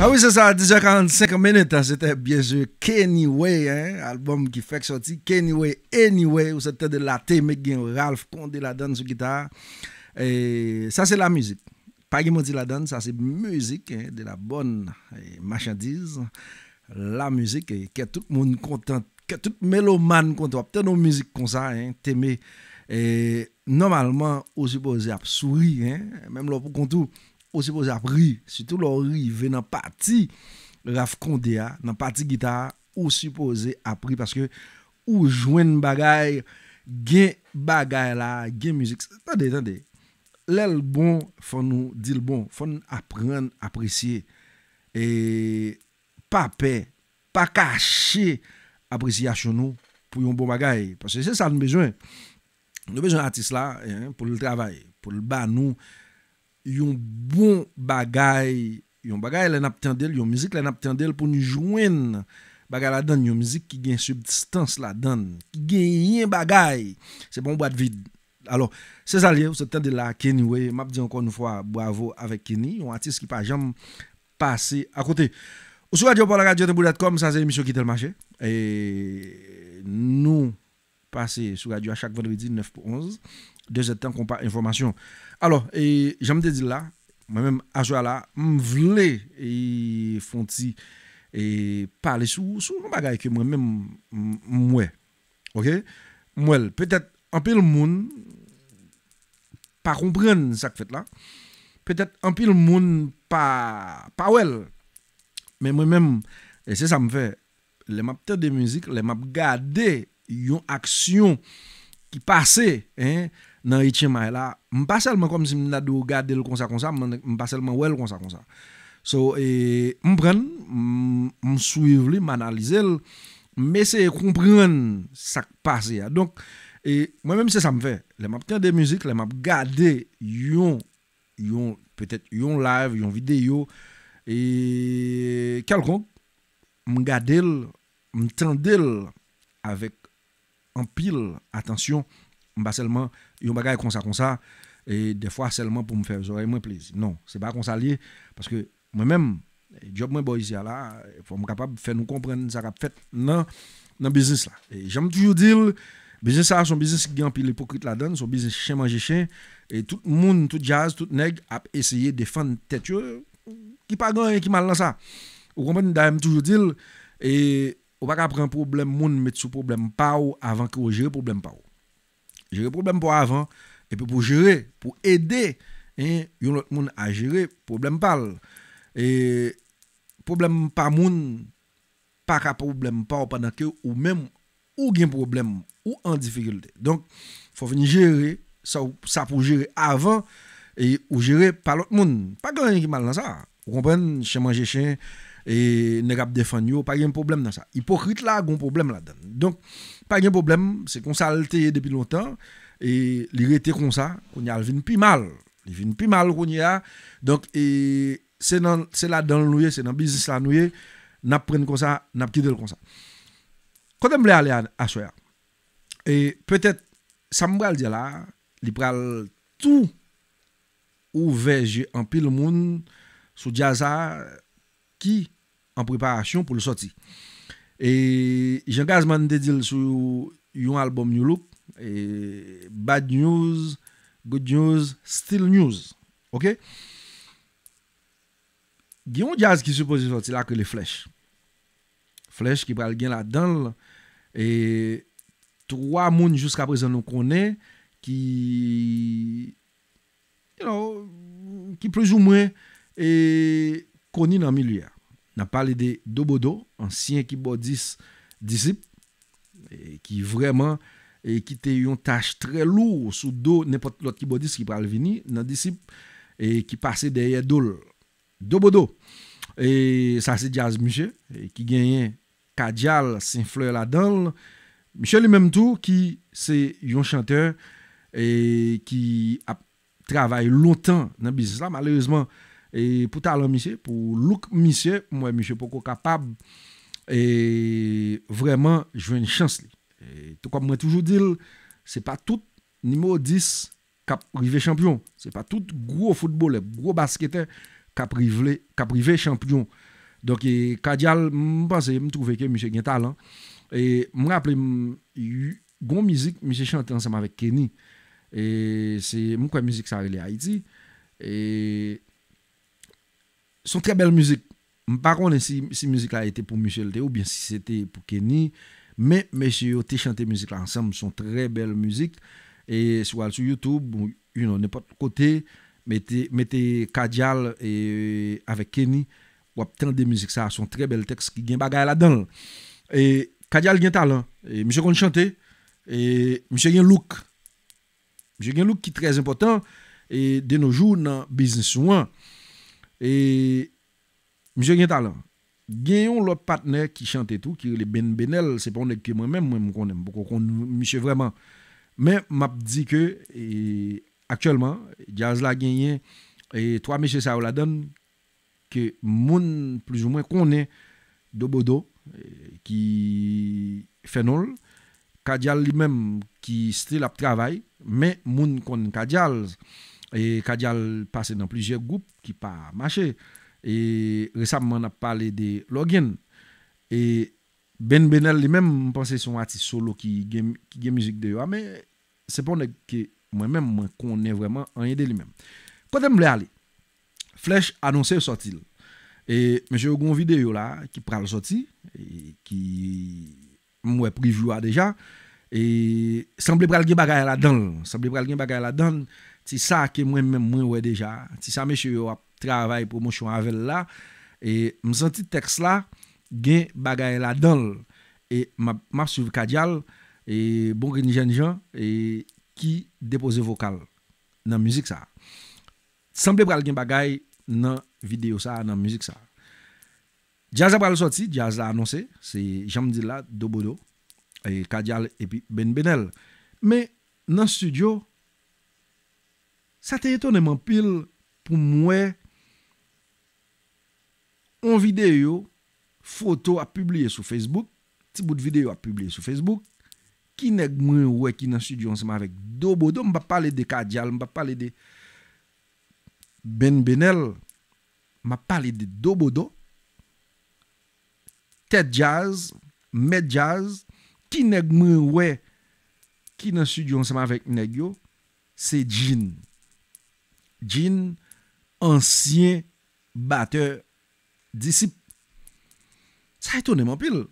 Ah oui, c'est ça déjà 45 minutes. Hein. C'était bien sûr Kenny Way, hein, album qui fait sorti Kenny Way Anyway, où c'était de la thématique Ralph Condé la donne sur guitare. Et ça, c'est la musique. Pas dit la donne, ça, c'est musique, hein, de la bonne eh, marchandise. La musique, qui eh, que tout le monde content, que tout méloman content. Peut-être nos musiques comme ça, hein, t'aimer. Et normalement, on suppose, sourire, hein, même là pour tout ou supposé appris, surtout l'orriver dans la partie Raf Kondea, hein, dans la partie guitare, ou supposé appris parce que ou jouer un bagay, gain bagay la, gain musique. Attendez, attendez. L'el bon, il faut nous apprendre à apprécier. Et pas paix, pas cacher nous pour yon bon bagay. Parce que c'est ça, nous avons besoin. Nous avons besoin là hein, pour le travail, pour le bas nous yon bon bagay, yon bagay lè nap tendel, yon musique lè nap tendel pour nous jwen bagay la dan, yon musique qui gen substance la dan, qui gen yon bagay, c'est bon boîte vide. Alors, c'est ça, vous temps de la Kenny, je m'a dit encore une fois bravo avec Kenny, un artiste qui pas jamais passé à côté. Sur Radio pour la radio de ça c'est l'émission qui est le marché. Et nous passons sur Radio à chaque vendredi 9 pour 11. De zetan kompa informasyon. Alo, e jame te di la, mwen menm ajo la, m vle e fonti e pale sou, sou m bagay ke mwen menm mwe. Ok? Mwel. Petet, anpil moun pa kompren sak fet la. Petet, anpil moun pa, pa wel. Menm mwen menm, e se sa m fe, le map te de müzik, le map gade yon aksyon ki pase, e, e, dans ne là, pas seulement comme si je regarder le comme ça, comme ça, pas seulement ouais le comme ça, comme ça. So, et, je prends, je m'm, suivre, je analyse, mais c'est comprendre ce qui passe. Donc, moi-même, c'est ça que je fais. Les maps de musique, je regarde yon, yon, peut-être yon live, yon vidéo, et quelconque, je regarde, je tendais avec un pile attention, pas seulement yon baka yon konsa konsa, e defwa selman pou mwen fe, zore yon mwen plezi. Non, se ba konsa li, paske mwen men, job mwen boy zia la, fò mwen kapab fè nou kompren, zara pfèt nan biznis la. E jen mwen toujou dil, biznis sa, son biznis ki gyan pi l'hypokrit la dan, son biznis chen manje chen, e tout moun, tout jazz, tout neg, ap esye defan tet yo, euh, ki pa gwen, ki mal nan sa. Ou kompren, yon da mwen toujou dil, e ou baka apren problem moun, met sou problem pa ou, avan ki ou jere problem pa ou. gérer problème pour avant, et puis pour gérer, pour aider les hein, yon monde à gérer problème pas et problème pas monde pas qu'à problème pas pendant que ou même ou gain problème ou en difficulté donc faut venir gérer ça pour gérer avant et ou gérer par l'autre monde pas grand qui mal dans ça vous comprenez chez manger chez et ne cap défendre pas de problème dans ça hypocrite là un problème là dedans donc pas de problème c'est qu'on s'alté depuis longtemps et il était comme ça qu'on y a vinn plus mal il vinn plus mal qu'on y a donc et c'est dans c'est là dans le c'est dans le business là nous n'a prendre comme ça n'a quitter comme ça quand on veut aller à, à soir et peut-être ça me dire là il pral tout ouvert en pile monde sous Jaza qui en préparation pour le sortir. Et j'engage Gazman sur un album New Look, et Bad News, Good News, Still News. Ok? Il y a un jazz qui suppose sortir là que les flèches. Flèches qui parle bien là-dedans. Et trois mondes jusqu'à présent nous connaît qui, you know, qui plus ou moins est connu dans le milieu n'a parlé de Dobodo, ancien keyboardiste disciple, et qui vraiment et qui était une tâche très lourde sous dos n'importe l'autre keyboardiste qui parle venir, dans disciple et qui passait derrière Dol. Dobodo. Et ça c'est Jazz Michel qui gagnait Kadial Saint-Fleur là-dedans. Michel lui-même tout qui c'est un chanteur et qui a travaillé longtemps dans le business là malheureusement et pour talent, monsieur, pour look, monsieur, moi, monsieur, pas capable et vraiment jouer une chance. Et tout comme moi, toujours ce c'est pas tout numéro 10 qui privé champion. C'est pas tout gros footballeur, gros basketteur qui privé champion. Donc, e Kadial, je pense, je trouve que monsieur a un talent. Et je me rappelle, une musique, monsieur chante ensemble avec Kenny. Et c'est une musique, ça, à Haïti. Et son très belle musique. Par contre, si, si musique a été pour Michel Théo, ou bien si c'était pour Kenny, mais monsieur ont chanté musique ensemble, sont très belle musique. Et soit sur YouTube, ou you pas n'importe côté, mettez, Kadial et, avec Kenny, ou obtenez des musiques ça, sont très belles textes qui gagne bagaille là-dedans. Et Kadial gagne talent. Et monsieur qu'on chante, et monsieur gagne look. look qui est très important. Et de nos jours, dans business, et monsieur Gen Talent, un l'autre partenaire qui chante tout, qui est le Ben Benel, c'est pas un que moi-même, moi, je connais, beaucoup M. vraiment. Mais m'a dit que actuellement, Jazz la gagné, et trois M. ça la donne, que moun plus ou moins connaît Dobodo, qui fait non. Kadjal lui-même qui le travail, mais moun connaît Kadial. Et Kadial passé dans plusieurs groupes qui pas marché. Et récemment, on a parlé de Logan. Et Ben Benel lui-même, je pense son artiste solo qui qui musique de Mais c'est pour que moi-même, moi, connais vraiment rien de lui-même. Quand je voulais aller, Flèche annoncé sorti. Et monsieur, j'ai eu une vidéo là qui prend le sorti, qui moi preview déjà. Et semblait pas gen bagarre la dedans semblait pas quelque bagarre la dedans Ti sa ke mwen mwen mwen mwen we deja. Ti sa me chou yo ap travay pou mwen chou anvel la. E msantit tekst la gen bagay la donl. E map souvi kadyal. E bonkini jen jen. E ki depose vokal nan müzik sa. Sanpe pral gen bagay nan video sa nan müzik sa. Jaz ap pral sou ti. Jaz la anonsi. Se jam di la do bodo. E kadyal epi ben benel. Me nan studio... Sa te etone man pil pou mwen On videyo Foto a publiye sou Facebook Ti bout videyo a publiye sou Facebook Ki neg mwen we ki nan sujyon seman vek do bodo Mba pale de kadyal Mba pale de benbenel Mba pale de do bodo Ted jazz Med jazz Ki neg mwen we Ki nan sujyon seman vek mwen yo Sejin Jean, Ça a étonné mon pile.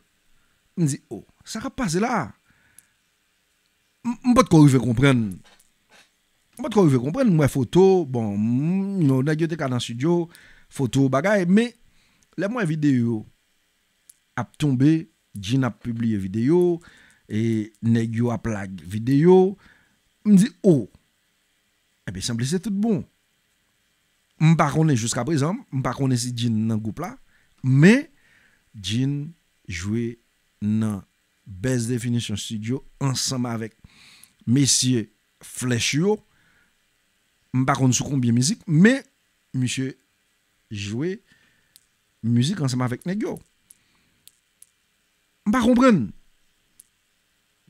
Je me dis, oh, ça Je pas pase pas M pot comprendre. Je ne vous pas kon rive comprendre. Moi, photo, bon, nou nagyo te dans studio, photo, bagay, Mais, le moins vidéo. A tombé, Jean a publié vidéo et nego, a vidéo. video, me dis, oh, Eh bien, semble tout bon. Mpa kone jouska prezamb, mpa kone si djin nan goup la, me djin jwe nan Best Definition Studio ansama vek mesye Fleshio, mpa kone soukombye mizik, me msye jwe mizik ansama vek ne gyo. Mpa kompren.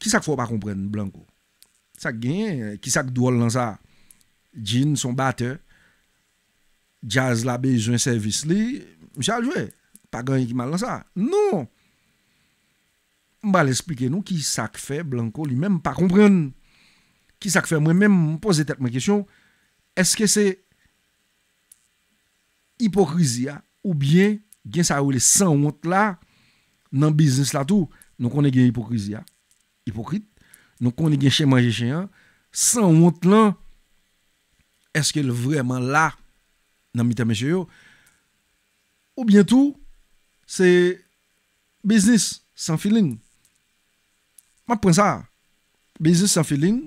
Kisak fwa mpa kompren, Blanco? Kisak genye, kisak douol lan sa? Djin son bateur, jaz la bejwen servis li, msha ljwe, pa ganye ki mal lan sa, nou, mba l'esplike nou, ki sak fe blanco li men, pa kompren, ki sak fe mwen men, mpoze tet mwen kwen, eske se, hipokrizi ya, ou bien, gen sa ou le san wot la, nan biznis la tou, nou konen gen hipokrizi ya, hipokrit, nou konen gen chen manje chen, san wot lan, eske l vreman la, nan mi teme che yo, ou bientou, se, biznis, san filin, ma pren sa, biznis san filin,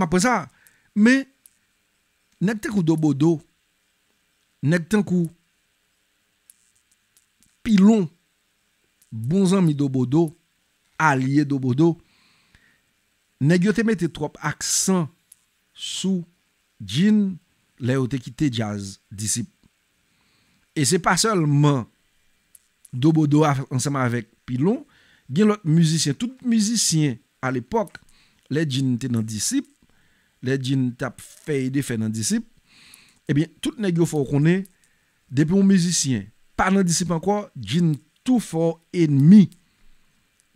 ma pren sa, me, nek ten kou dobo do, nek ten kou, pilon, bon zan mi dobo do, alye dobo do, nek yo teme te trop aksan, sou, jin, nan, le ou te ki te jaz disip. E se pa selman, dobo do a ansama avek pilon, gen lot muzisyen, tout muzisyen al epok, le jin te nan disip, le jin tap fey de fey nan disip, ebyen, tout negyo fokone, depi mou muzisyen, pa nan disip anko, jin tou fok enmi,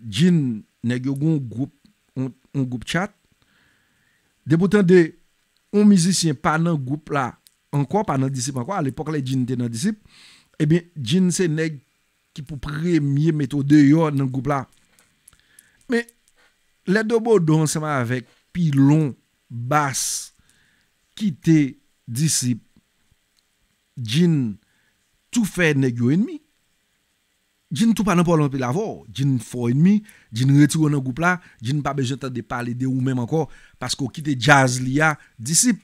jin negyo goun goup, un goup tchat, depotan de, Un mizisyen pa nan goup la, an kwa pa nan disip an kwa, al epok le djin te nan disip, e bin djin se neg ki pou premye metode yo nan goup la. Me, le dobo don seman avek pilon, bas, kite, disip, djin, tou fe neg yo enmi. ne tout pas n'importe l'on peut l'avoir. Djin fort ennemi, Jin retire dans groupe là, Jin pas besoin de parler de ou même encore, parce qu'on quitte jazz lia, disciple.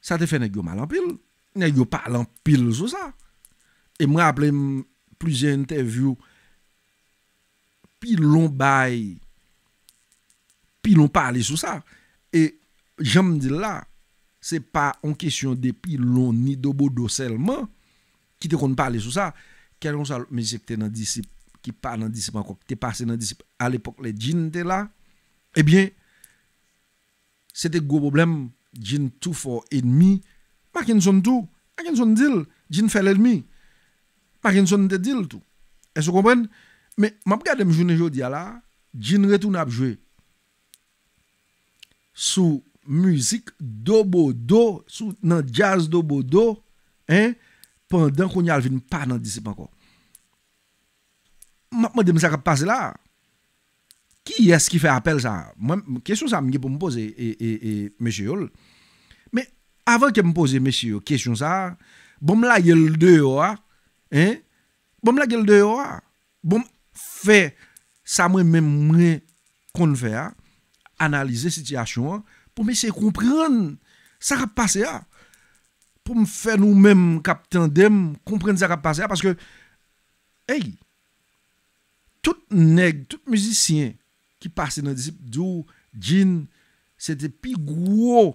Ça te fait nèg mal en pile. Nèg pas parle en pile sur ça. Et moi rappelle plusieurs interviews puis long bail puis l'on parle sur ça et j'aime dire là c'est pas en question de pilon ni de bodo seulement qui te qu'on parler sur ça Kel yon sa lop mizik te nan disip, ki pa nan disip anko, te pase nan disip, al epok le djin te la, ebyen, se te go problem, djin tou fo enmi, ma kin son tou, ma kin son dil, djin fe l enmi, ma kin son te dil tou. E se kompwen, me mab gade mjoune jodi ala, djin retoun apjwe, sou mizik dobo do, sou nan jazz dobo do, en, Pendan kon yal vin pa nan disipanko. Mwen mwen de mwen sakap pase la. Ki es ki fe apel sa? Kesyon sa mwen ge pou mwen pose meche yol. Me avan ke mwen pose meche yol, kesyon sa, bon mwen la gel de yo a. Bon mwen la gel de yo a. Bon mwen fe sa mwen men mwen konfe a. Analize sityasyon a. Pon mwen se kompre an. Sakap pase ya. pou m fè nou mèm kapten dem, komprende sa kap pase, ya paske, ey, tout neg, tout müzisyen, ki pase nan disip, djou, djin, se te pi gwo,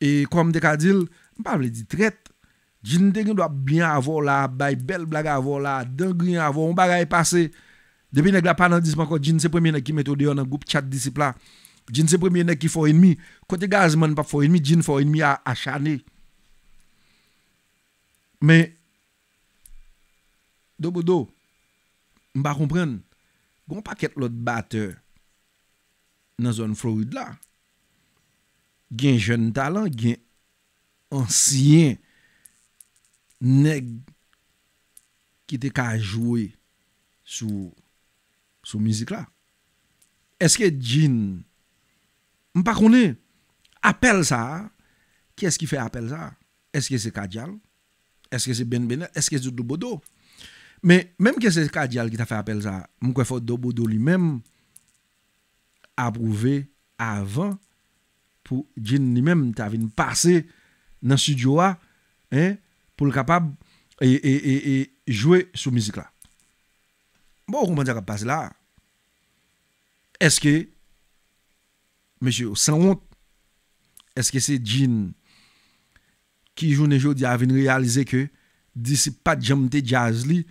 e kom de ka dil, m pa vle di tret, djin te gen do ap byan avò la, bay bel blaga avò la, den grin avò, m pa gaye pase, debi neg la pan nan disip, anko djin se premye neki metode yo nan group chat disip la, djin se premye neki fo enmi, kote gazman pa fo enmi, djin fo enmi a chane, anko djin se premye neki, Men, do bodo, mba kompren, gwen pa ket lot bate nan zon florid la, gen jen talan, gen ansyen neg ki te ka jowe sou mizik la. Eske djin, mba konen, apel sa, kese ki fe apel sa, eske se kajal? Est-ce que c'est Ben Benet Est-ce que c'est Dobodo? Mais même que c'est Kadial qui t'a fait appel ça, je faut faut Dobodo lui-même approuver avant pour Jean lui-même t'avait passer dans le studio hein, pour le capable et, et, et, jouer sur musique là. Bon, comment ça passe là? Est-ce que monsieur sans honte est-ce que c'est Jean ki jounen joudi a vin realize ke, disi pat jamte jaz li,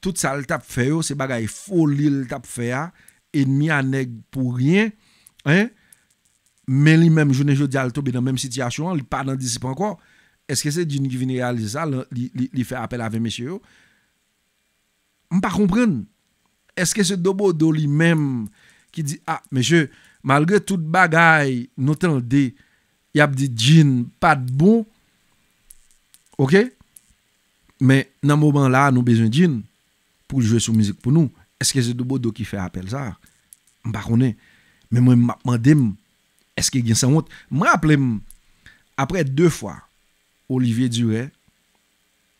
tout sa li tap feyo, se bagay foli li tap feya, enmi aneg pou riyen, men li menm jounen joudi a litobe nan menm sityasyon, li pa nan disi pankwa, eske se jounen ki vin realize sa, li fe apel ave mesheyo, m pa kompren, eske se dobo do li menm, ki di, a, ah, meshe, malge tout bagay notan de, yap di jounen pat bon, OK Mais dans ce moment-là, nous avons besoin d'une pour jouer sur musique pour nous. Est-ce que c'est le qui fait appel ça Je ne sais pas. Mais moi, je me demande, est-ce qu'il y a un autre? Je me rappelle, après deux fois, Olivier Duret,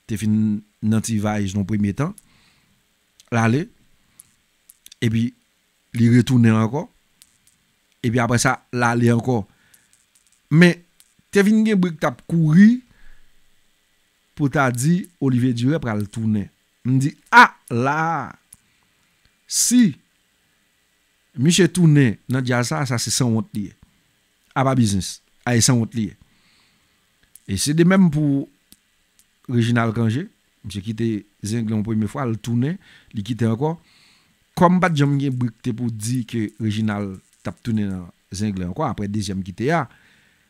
il dans Tivaj dans le premier temps, il est et puis il est retourné encore, et puis après ça, il est encore. Mais il brique venu à couru pour t'a dit Olivier Duret pour le tourner. Me dit ah là si Michel tourner dans dia ça ça c'est sans honte lié. À ah, pas business, ah, C'est sans honte lié. Et c'est de même pour Reginald Kangé, J'ai quitté la première fois, le tourner, il quittait encore comme pas qui ont brûlé pour dire que Reginald t'a tourné dans zenglon encore après deuxième quitté ah.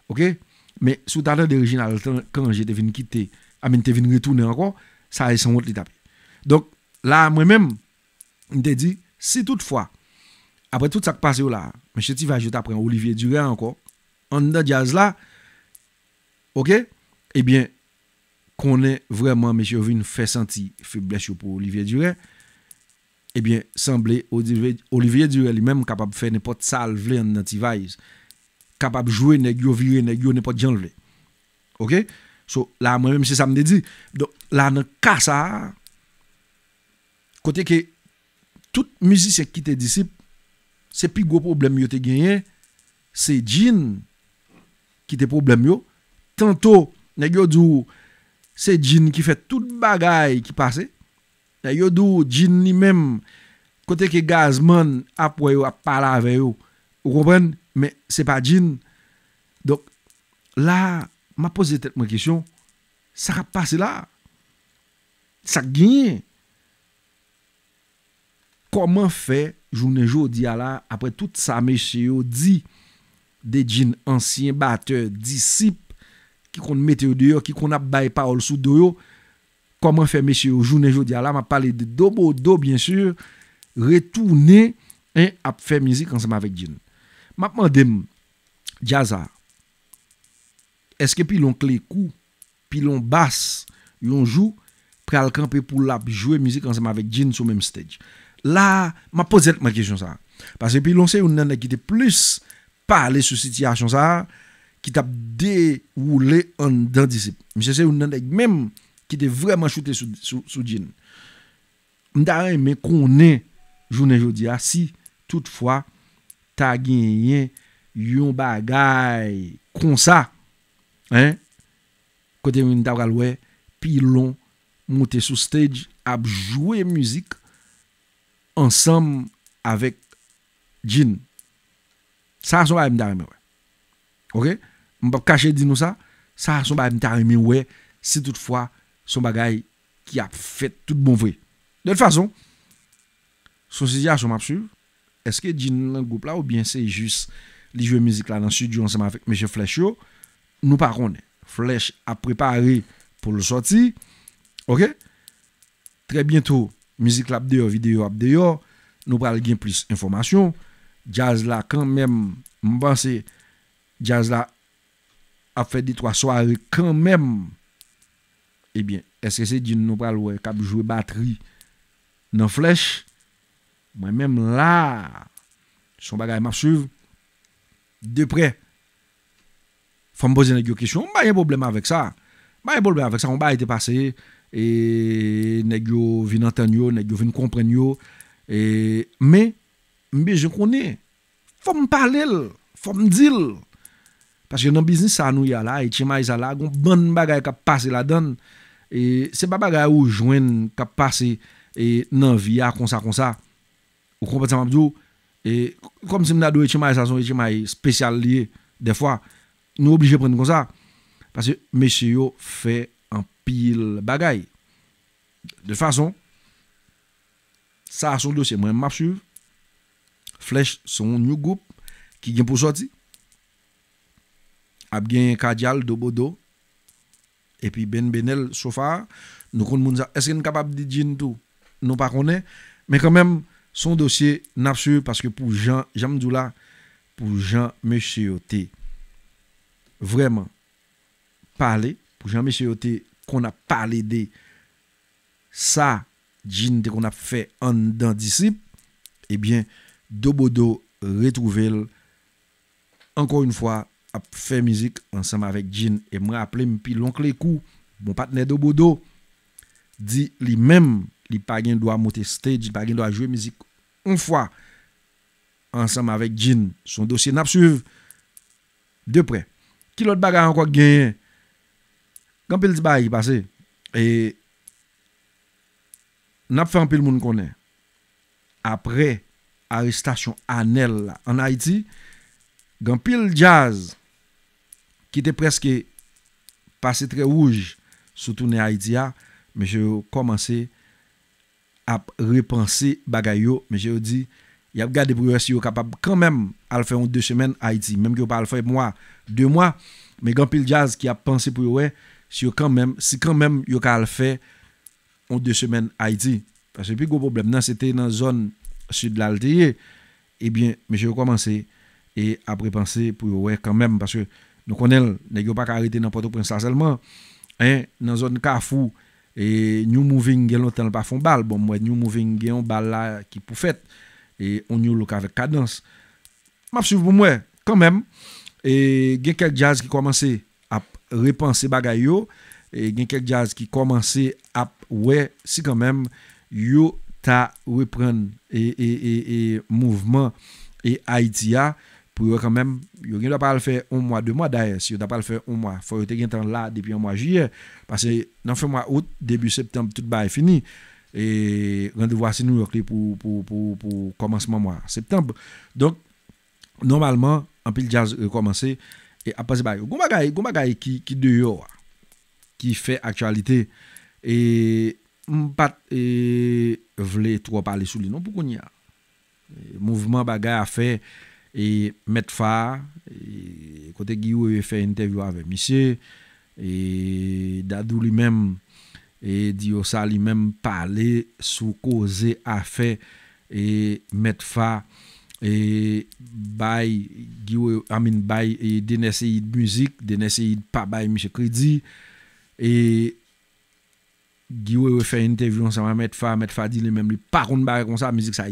OK? Mais sous de d'original quand j'étais venu quitter Amin te vin retourner encore, ça est son autre l'étape. Donc là moi-même, je te dit si toutefois après tout ça qui passé là, monsieur va je après Olivier Duret encore en dedans jazz là OK Eh bien qu'on est vraiment monsieur Vigne fait sentir faiblesse pour Olivier Duret... eh bien, semblait Olivier, Duret lui-même capable de faire n'importe ça, en antivise, capable de jouer, n'importe pas virer, N'est n'importe OK So, la mwen mwen mwen se sa mwen de di. Donc, la nan kasa. Kote ke tout mizi se kite disip, se pi go problem yo te genye, se jin kite problem yo. Tanto, nan yo dou se jin ki fe tout bagay ki pase. Nan yo dou jin ni menm. Kote ke gazman apwe yo, appala ave yo. Ou kompen, men se pa jin. Donc, la nan Ma pose tet mwen kesyon. Sa rap pa sila? Sa genye? Koman fe? Jounen jo di ala. Apre tout sa meshe yo di. De djin ansyen. Bater, disip. Ki kon met yo di yo. Ki kon ap bay pa ol sou do yo. Koman fe meshe yo? Jounen jo di ala. Ma pale de do bo do. Bien sur. Retounen. En ap fe mizik anseman vek djin. Mapman dem. Djazar. Est-ce que puis l'on clé cou, puis l'on basse, l'on joue, prêt quelqu'un peut camper pour jouer de la musique ensemble avec Jin sur le même stage Là, je me pose cette question. Parce que puis l'on sait qu'il y a qui étaient plus parlé sur cette situation, qui étaient déroulé dans le Mais c'est sais sait qu'il y a même qui étaient vraiment choués sur Jin. Je ne sais pas, mais qu'on est, je ne sais pas si toutefois, tu as gagné un bagage comme ça. Kote yon yon tab gal wey... Pi lon... Moute sou stage... Ape jwé müzik... Ensam... Ape jwé müzik... Ensam... Ape jwé müzik... Djin... Sa a soma yon tab gal wey... Ok... Mpa kache djin nou sa... Sa a soma yon tab gal wey... Si toutfwa... Son bagay... Ki ape fèt tout bon vwey... De fason... Sonsi di a soma psu... Eske djin nan goup la... Ou bien se yon jwé müzik la... Dansu jwé ensam ape mèche flesh yo... nous pas contre, flèche à préparer pour le sortir. OK Très bientôt, musique lab dehors, vidéo lab dehors, nous parlons gain plus d'informations. Jazz là quand même, je pense jazz là a fait des trois soirées quand même. Eh bien, est-ce que c'est d'une nous parlons cap jouer batterie dans flèche Moi-même là, son bagage m'a suivre de près faut me poser une question, pas de problème avec ça. Pas de problème avec ça, on va été passé et nèg yo vinn entendre yo, nèg comprendre yo mais mais je connais faut me parler, faut me dire parce que dans le business ça nous y a là et chimay ça là, gon bon qui passe là-dedans et c'est pas bagaille ou qui passe et nan vie comme ça comme ça. Ou complètement et comme si m'na do chimay ça son chimay spécial lié des fois nous obligés de prendre comme ça. Parce que monsieur fait un pile bagaille. De façon, ça a son dossier. Moi, je suis Flèche, son new groupe qui vient pour sortir. Ab Kadial, Dobodo, puis, Ben Benel, Sofa, est qu'il est qu'il de dire tout Nous tout nous connaissons pas. Mais quand même, son dossier, dossier parce que pour Jean, Jean là. Pour Jean Yo, t'es vraiment parler, pour jamais monsieur qu'on a parlé de ça, Jean qu'on a fait en dans disciple, eh bien, Dobodo retrouver encore une fois, a fait musique ensemble avec Jean Et moi, appelé puis l'oncle coup, mon partenaire Dobodo, dit lui-même, il pas doit monter stage, il pas doit jouer musique une fois ensemble avec Jean Son dossier n'a de près. Ki lot bagay an kwa genyen. Gampil di bagay ki e, n'a pas fait un anpil moun konen. Après arrestation anel en Haïti, Haiti, gampil jazz, qui te presque passé très rouge sou toune Haiti ya, mais jè yo komanse ap repanse bagay yo, me dis y a regardé pour si vous capable quand même à le faire en deux semaines à Haïti, même que vous pas le faire moi deux mois, mais quand pile jazz qui a pensé pour ouais, si quand même si quand même vous capable le faire en deux semaines à Haïti parce que plus gros problème c'était dans la zone sud de l'Altérie. Eh bien, mais j'ai commencé et après penser pour ouais quand même parce que nous connaissons n'ayons pas arrêté dans Port-au-Prince seulement hein dans zone Carrefour et New Moving longtemps pas font balle bon moi New Moving gagne balle là qui pour fête et on y look avec cadence. M'a suivre pour moi quand même et il y a quelques jazz qui commençaient à repenser bagay et il y a quelques jazz qui commençaient à ouais si quand même yo ta reprendre et et, et, mouvement et Haïtia pour quand même yo gen pas le faire un mois deux mois d'ailleurs si yo pas le faire un mois faut yo te temps là depuis un mois juillet parce que dans fin mois août début septembre tout est fini E randevo asin nou yo kli pou Komansman mwa, septembe Donk, normalman Anpil jazz yo komanse Apo se bagay, goma gaya ki deyo Ki fe aktualite E Mpat e vle Tro pale sou li, non pou konya Mouvment bagay a fe Metfa Kote giyo e fe interview ave Mise E dadou li menm et Dieu sa même parler sous causer affaire fait et mettre fa et bay Amin bay et de musique de pas bay monsieur crédit et a e fait une interview ensemble mettre Metfa, mettre dit même contre bay comme ça musique ça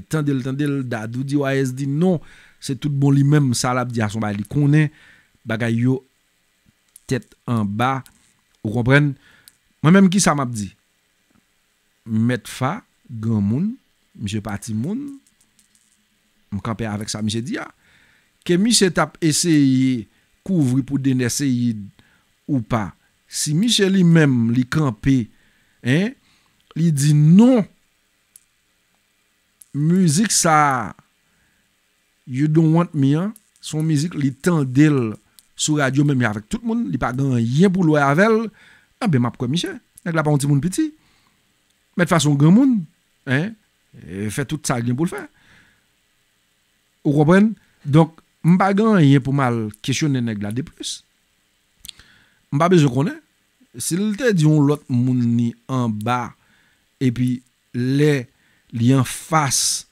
non c'est tout bon lui-même ça dit son bay tête en bas vous comprenez Mwen menm ki sa map di? Met fa, gen moun, mi se pati moun, mou kampe avèk sa, mi se di ya, ke mi se tap eseye, kouvri pou den eseye, ou pa, si mi se li menm li kampe, li di non, mouzik sa, you don't want me, son mouzik li tendel, sou radyo menm ya avèk tout moun, li pati gen yen pou lou avèl, A ah, be map kwen mi chè. Nèk la pa onti moun piti. Met fason gen moun. Fè tout sa gen pou l'fè. Ou kopren? Donk mba gen yè pou mal kèchounen nèk la de plus. Mba be jè konè. Se lè te diyon lòt moun ni an ba. E pi lè li an fass.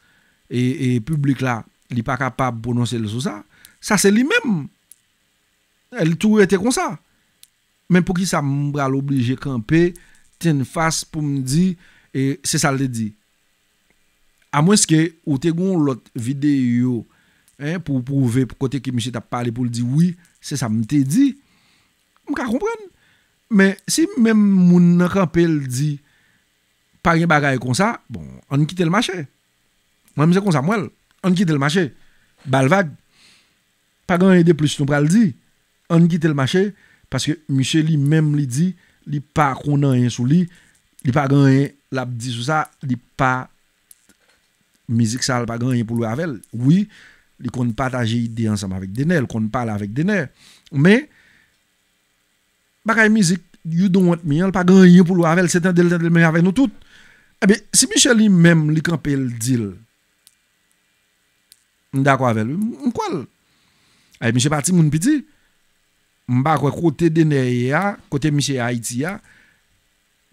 E publik la. Li pa kapab pononsè lè sou sa. Sa se li mèm. El tou ete kon sa. même pour qui ça m'a obligé de camper une face pour me dire et c'est ça le dit à moins que ou aies gon l'autre vidéo hein, pour prouver côté que me t'a parlé pour dire oui c'est ça me t'ai dit on comprendre... mais si même mon camper le dit pas de bagarre comme ça bon on quitte le marché moi même comme ça on quitte le marché Balvag, pas chose de plus on va le dire on quitter le marché parce que monsieur lui-même lui dit, il pas qu'on a rien sous lui, il pas gagné l'a dit sur ça, il pas musique ça pas gagné pour lui avec. Oui, il compte partager idée ensemble avec Denel, il ne parle avec Denel. Mais bagaille musique you don't want me, il hein, pas gagné pour lui avec, c'est un délai avec nous tous. Eh bien, si Michel lui-même lui campé le deal, d'accord avec lui, on quoi? Eh, Michel parti mon petit. Mbakwe côté de côté monsieur Haïti je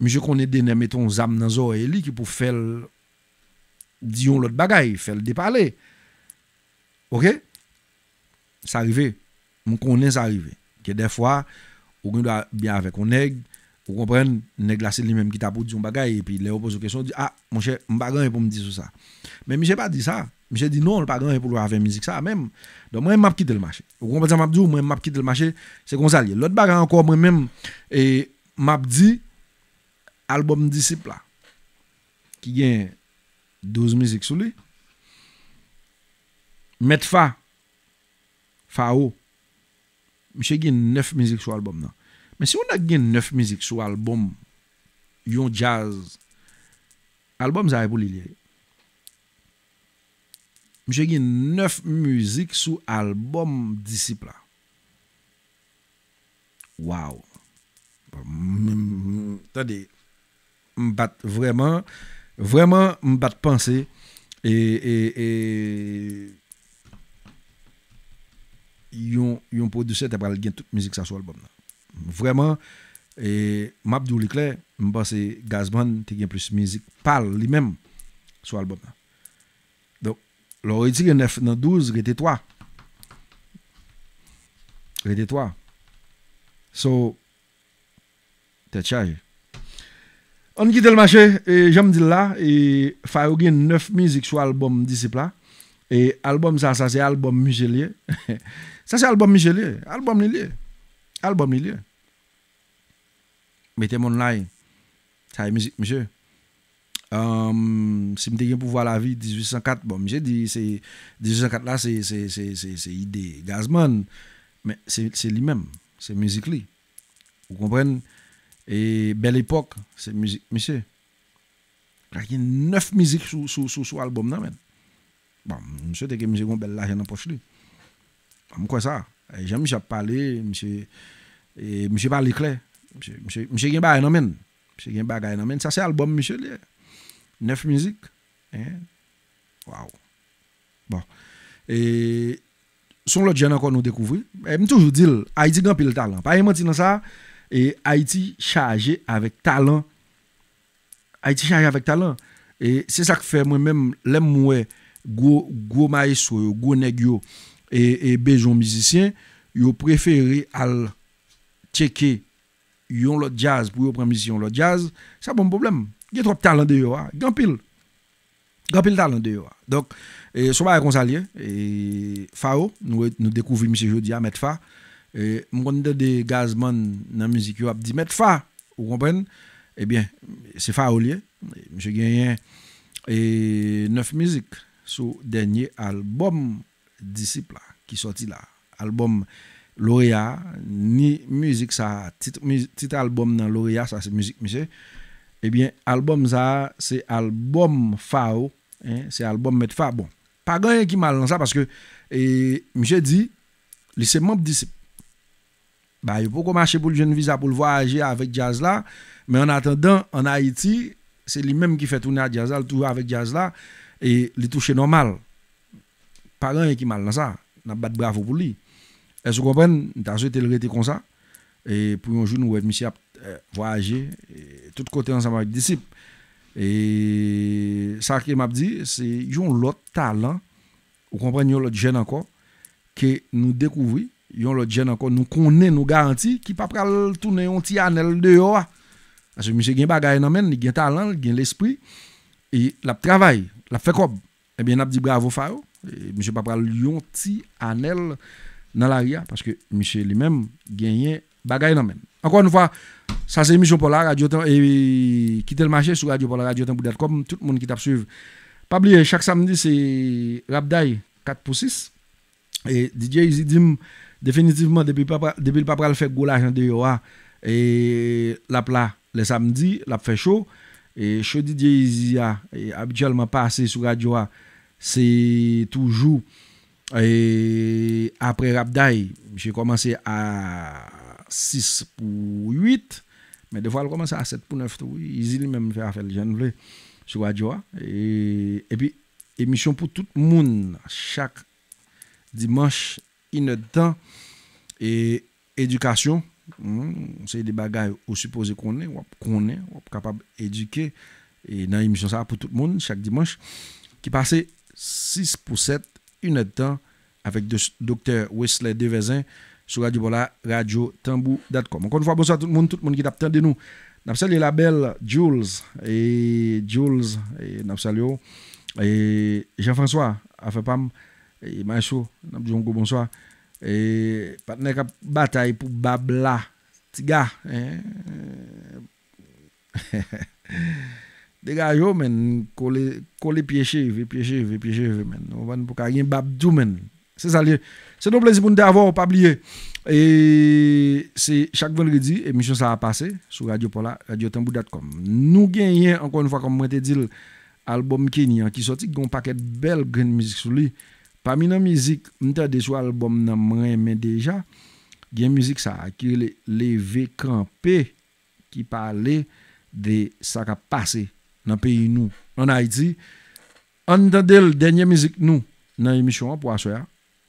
monsieur connaît dene mettons zam nan lui qui peut faire une l'autre bagaille, faire le déparler. OK Ça arrive Mon connais ça arrive Que des fois ou doit bien avec on nèg, on comprenez, nèg là c'est lui-même qui t'a pour dire un bagaille et puis les pose une questions dit ah mon cher, il pour me dire ça. Mais monsieur pas dit ça. J'ai dit non, le pas grand pour avec musique ça même. Donc moi m'a quitté le marché. Vous comprenez m'a dit moi m'a quitté le marché, c'est comme ça L'autre bagarre encore moi même et m'a dit album disciple qui a 12 musiques sur lui. Mettre fa Fao. Monsieur gagne 9 musiques sur l'album Mais si on a gagné 9 musiques sur l'album un jazz l'album, ça est pour lui j'ai mis neuf musiques sur l'album disciple là. Waouh. cest vraiment, vraiment, je me suis pensé et ils ont produit cette musique sur l'album. Vraiment, et Mabdou Likler, je pense que c'est Gazman qui a plus de musique. parle lui-même sur l'album là. lor eti gen 9 nan 12, rete 3. Rete 3. So, te tchaje. An ki tel mache, e jom dil la, e fay ou gen 9 mizik sou albom disipla, e albom sa, sa se albom Mijelie. Sa se albom Mijelie, albom Mijelie, albom Mijelie. Metem online, sa e mizik Mijelie. Um, si je pour voir la vie 1804, bon, j'ai dit, c'est 1804 là, c'est c'est idée Gazman, mais c'est c'est lui-même, c'est musique lui. Vous comprenez? Et belle époque, c'est musique, monsieur. Il y a 9 musiques sur sous, sous, sous album, là même. Bon, monsieur, t'es que monsieur Gombel là, j'en approche lui. Comme quoi ça? Eh, j'aime, j'ai parlé, monsieur, et eh, monsieur parle clair. Monsieur, monsieur, monsieur, monsieur, monsieur, monsieur, monsieur, monsieur, monsieur, monsieur, monsieur, ça c'est album monsieur, monsieur, Neuf musiques. Hein? Waouh. Bon. Et son l'autre jeune encore nous découvrir. Et eh, me toujours dit Haïti grand pile talent. Pas y dans ça et Haïti chargé avec talent. Haïti chargé avec talent. Et c'est ça que fait moi-même Les moi gros maïs, ou gros nèg et et bejon musicien, yo préféré al checker yon l'autre jazz pour prendre mission l'autre jazz, ça bon problème. Il y a trop de talent de yo. Il y a pile. Il talent de yo. Hein. Donc, et, suis le conseiller, et, Fao, nous, nous découvrons M. Jodia, mettre Fa. Et, mon des gazman dans la musique, il a dit M. Fa. Vous comprenez? Eh bien, c'est Fao lié. M. Gagné, et 9 musiques sur le dernier album Disciple qui sorti là. Album lauréat, ni musique, ça, titre, titre album dans lauréat, ça c'est musique, monsieur eh bien, album ça, c'est album FAO, hein, c'est album Met FAO. Bon, pas grand qui m'a lancé ça parce que, et, je dis, c'est membres disciple. Bah, il faut marcher pour le jeune visa pour le voyager avec Jazz mais en attendant, en Haïti, c'est lui-même qui fait tourner à Jazz là, avec Jazz et les toucher normal. Pas grand qui m'a lancé ça, n'a pas de bravo pour lui. Est-ce que vous comprenez? T'as ce le rester comme ça, et puis un jour, nous, monsieur, euh, voyager, tout côté ensemble avec disciples. Et ça qui m'a dit, c'est qu'ils ont l'autre talent, vous comprenez, ils ont l'autre jeune encore, que nous découvrons, ils ont l'autre jeune encore, nous connaissons, nous garantit qui ne pas tourner un petit anel dehors. Parce que monsieur a bagaille dans il a talent, il a l'esprit, et il travaille, il fait quoi Eh bien, il a dit bravo, M. Monsieur pas un petit anel dans l'arrière, parce que M. lui-même gagne bagaille dans men. Encore une fois, ça c'est émission pour la radio et quitter le marché sur radio pour la radio comme tout le monde qui t'a suivi. Pas chaque samedi c'est Rabdaï 4 pour 6 et DJ Zidim définitivement depuis depuis le papa le fait gros l'argent de et la plat les samedis, la fait chaud et chaud DJ Easy habituellement assez sur radio c'est toujours et après Rabdaï, j'ai commencé à 6 pour 8, mais des fois, elle commence à 7 pour 9. oui, Ils même fait affaire, je ne sur Radio. Et, et puis, émission pour tout le monde, chaque dimanche, une temps. Et éducation, hmm, c'est des bagages au supposé qu'on est, qu'on est, capable d'éduquer. Et dans l'émission, ça pour tout le monde, chaque dimanche, qui passait 6 pour 7, une heure de temps, avec le docteur Wesley Devezin sur Radio Tambou.com. Encore une fois, bonsoir tout le monde, tout le monde qui t'attend de nous. Nous salué la belle Jules et Jules et nous et Jean-François Afepam et Macho, nous bonsoir et partenaire bataille pour Babla, petit gars. Dégage, men, men. On va pour c'est ça C'est donc plaisir pour nous d'avoir, pas oublier. Et c'est chaque vendredi, émission ça a passé sur Radio Pola, Tambou.com Nous gagnons, encore une fois, comme moi te dit, l'album Kenyan hein, qui sorti, qui a un paquet de belles musique sur lui. Parmi nos musiques, nous avons sur l'album, mais déjà, il y a une musique ça, qui est Levé qui parlait de ça qui a passé dans le pays nous, en Haïti. On entendait la dernière musique nous, dans l'émission hein, pour assurer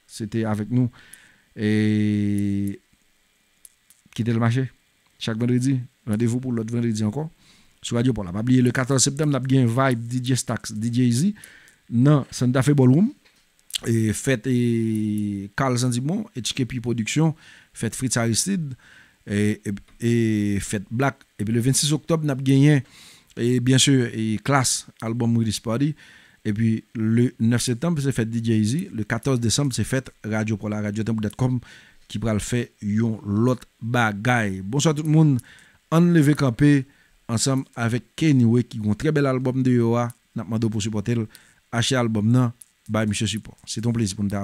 c'était avec nous. Et Quittez le marché chaque vendredi. Rendez-vous pour l'autre vendredi encore. Sur Radio pour Pas le 14 septembre, nous avons un vibe DJ Stax, DJ Easy. Non, Santa Fe Ballroom. Et fête et Carl Zandimon, HKP Production, fête Fritz Aristide, et, et, fête Black. Et puis le 26 octobre, nous avons gagné, et bien sûr, et classe, album Party. Et puis, le 9 septembre, c'est fait DJ Le 14 décembre, c'est fait Radio pour la templecom qui prend le faire yon lot bagaille. Bonsoir tout le monde. On veut campé ensemble avec Kenny qui a un très bel album de Yoa. N'a pas pour supporter achetez album non. Bye, monsieur support. C'est ton plaisir pour nous